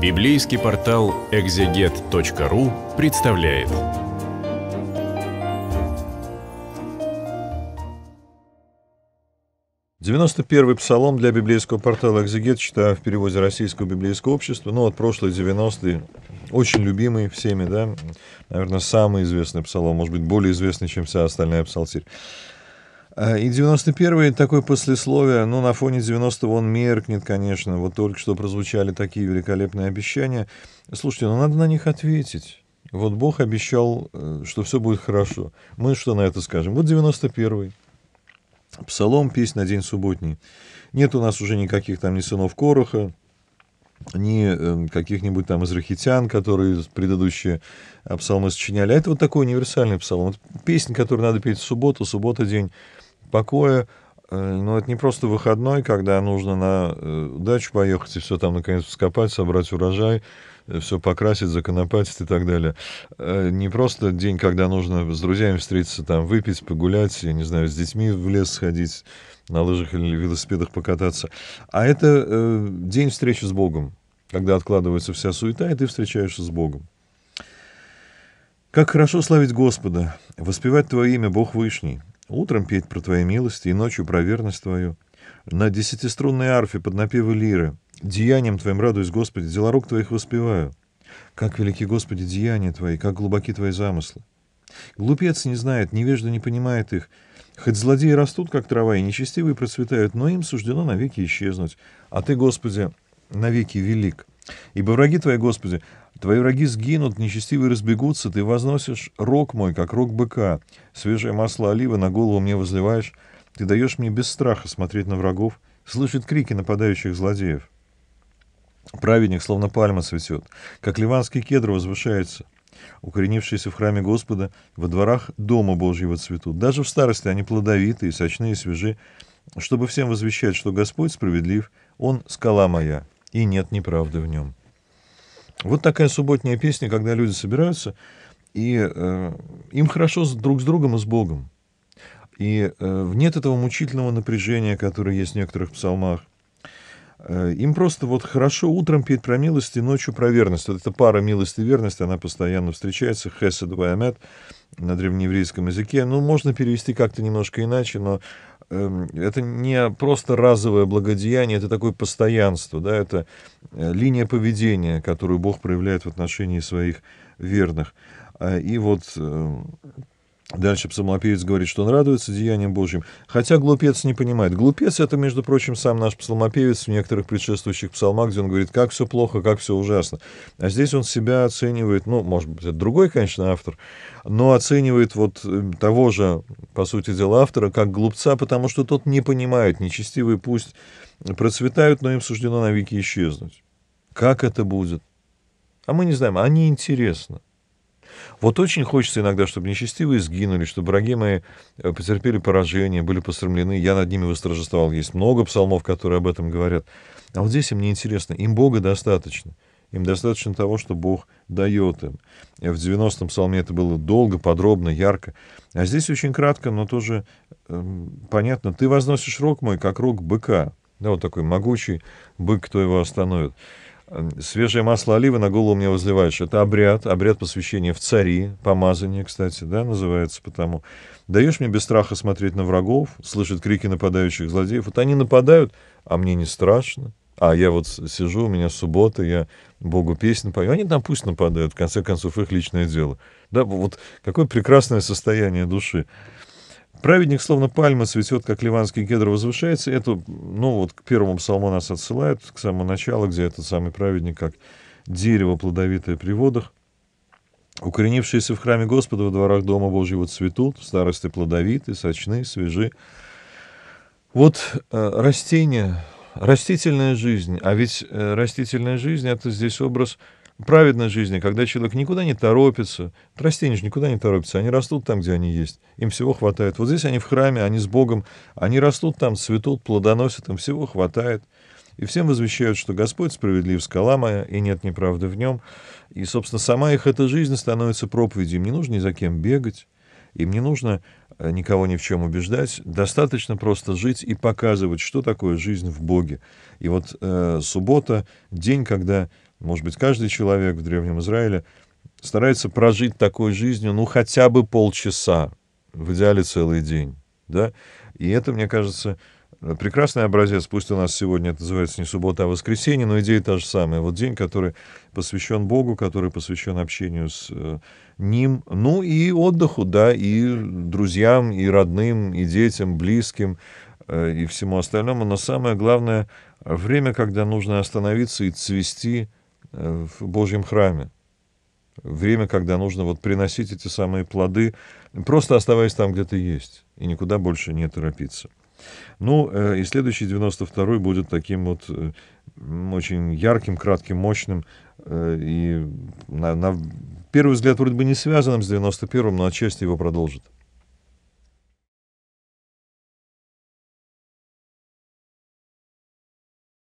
Библейский портал exeget.ru представляет. Девяносто первый псалом для библейского портала «Экзегет» читаю в переводе российского библейского общества. Ну, вот прошлые 90 очень любимый всеми, да? Наверное, самый известный псалом, может быть, более известный, чем вся остальная псалтирь. А, и 91-й такое послесловие, ну, на фоне 90-го он меркнет, конечно. Вот только что прозвучали такие великолепные обещания. Слушайте, ну надо на них ответить. Вот Бог обещал, э, что все будет хорошо. Мы что на это скажем? Вот 91-й. Псалом, песня на день субботний. Нет у нас уже никаких там ни сынов Короха, ни эм, каких-нибудь там израхитян, которые предыдущие э, псалмы сочиняли. А это вот такой универсальный псалом. Это песня, которую надо петь в субботу, суббота день покоя, э, но это не просто выходной, когда нужно на э, дачу поехать и все там наконец вскопать, собрать урожай, э, все покрасить, законопатить и так далее. Не просто день, когда нужно с друзьями встретиться, там выпить, погулять, я не знаю, с детьми в лес сходить, на лыжах или велосипедах покататься. А это день встречи с Богом, когда откладывается вся суета, и ты встречаешься с Богом. Как хорошо славить Господа, воспевать Твое имя, Бог Вышний. Утром петь про твою милость и ночью про верность твою. На десятиструнной арфе под напевы лиры. Деянием твоим радуюсь, Господи, дела рук твоих воспеваю. Как велики, Господи, деяния твои, как глубоки твои замыслы. Глупец не знает, невежда не понимает их. Хоть злодеи растут, как трава, и нечестивые процветают, но им суждено навеки исчезнуть. А ты, Господи, навеки велик. Ибо враги твои, Господи, Твои враги сгинут, нечестивые разбегутся, ты возносишь рог мой, как рог быка. Свежее масло оливы на голову мне возливаешь, ты даешь мне без страха смотреть на врагов, слышать крики нападающих злодеев. Праведник, словно пальма цветет, как ливанский кедр возвышается. Укоренившиеся в храме Господа, во дворах дома Божьего цветут. Даже в старости они плодовитые, сочные, свежи, чтобы всем возвещать, что Господь справедлив, Он — скала моя, и нет неправды в Нем. Вот такая субботняя песня, когда люди собираются, и э, им хорошо с, друг с другом и с Богом. И э, нет этого мучительного напряжения, которое есть в некоторых псалмах. Э, им просто вот хорошо утром петь про милость и ночью про верность. Вот эта пара милости и верность, она постоянно встречается. Хесед Ваямет на древнееврейском языке. Ну, можно перевести как-то немножко иначе, но Эм, это не просто разовое благодеяние, это такое постоянство, да, это э, линия поведения, которую Бог проявляет в отношении своих верных. Э, и вот э, Дальше псалмопевец говорит, что он радуется деяниям Божьим, хотя глупец не понимает. Глупец — это, между прочим, сам наш псалмопевец в некоторых предшествующих псалмах, где он говорит, как все плохо, как все ужасно. А здесь он себя оценивает, ну, может быть, это другой, конечно, автор, но оценивает вот э, того же, по сути дела, автора как глупца, потому что тот не понимает, нечестивые пусть процветают, но им суждено навеки исчезнуть. Как это будет? А мы не знаем, они а неинтересно. Вот очень хочется иногда, чтобы нечестивые сгинули, чтобы враги мои э, потерпели поражение, были посрамлены, я над ними восторжествовал. Есть много псалмов, которые об этом говорят. А вот здесь им неинтересно, им Бога достаточно. Им достаточно того, что Бог дает им. Э, в 90-м псалме это было долго, подробно, ярко. А здесь очень кратко, но тоже э, понятно. «Ты возносишь рог мой, как рог быка». Да, вот такой могучий бык, кто его остановит. Свежее масло оливы на голову мне возливаешь. Это обряд, обряд посвящения в цари, помазание, кстати, да, называется потому. Даешь мне без страха смотреть на врагов, слышать крики нападающих злодеев. Вот они нападают, а мне не страшно. А я вот сижу, у меня суббота, я Богу песню пою. Они там пусть нападают, в конце концов, их личное дело. Да, вот какое прекрасное состояние души. Праведник, словно пальма, цветет, как ливанский кедр возвышается. Это, ну вот, к первому псалму нас отсылает, к самому началу, где этот самый праведник, как дерево плодовитое при водах. Укоренившиеся в храме Господа во дворах Дома Божьего цветут, старости плодовиты, сочны, свежи. Вот э, растения, растительная жизнь, а ведь э, растительная жизнь – это здесь образ – праведной жизни, когда человек никуда не торопится, растения же никуда не торопятся, они растут там, где они есть, им всего хватает. Вот здесь они в храме, они с Богом, они растут там, цветут, плодоносят, им всего хватает. И всем возвещают, что Господь справедлив, скала моя, и нет неправды в нем. И, собственно, сама их эта жизнь становится проповедью. Им не нужно ни за кем бегать, им не нужно э, никого ни в чем убеждать, достаточно просто жить и показывать, что такое жизнь в Боге. И вот э, суббота — день, когда может быть, каждый человек в Древнем Израиле старается прожить такой жизнью, ну, хотя бы полчаса, в идеале целый день, да, и это, мне кажется, прекрасный образец, пусть у нас сегодня это называется не суббота, а воскресенье, но идея та же самая. Вот день, который посвящен Богу, который посвящен общению с э, Ним, ну и отдыху, да, и друзьям, и родным, и детям, близким, э, и всему остальному. Но самое главное, время, когда нужно остановиться и цвести в Божьем храме. Время, когда нужно вот приносить эти самые плоды, просто оставаясь там, где ты есть, и никуда больше не торопиться. Ну, э, и следующий 92-й будет таким вот э, очень ярким, кратким, мощным э, и на, на первый взгляд вроде бы не связанным с 91-м, но отчасти его продолжит.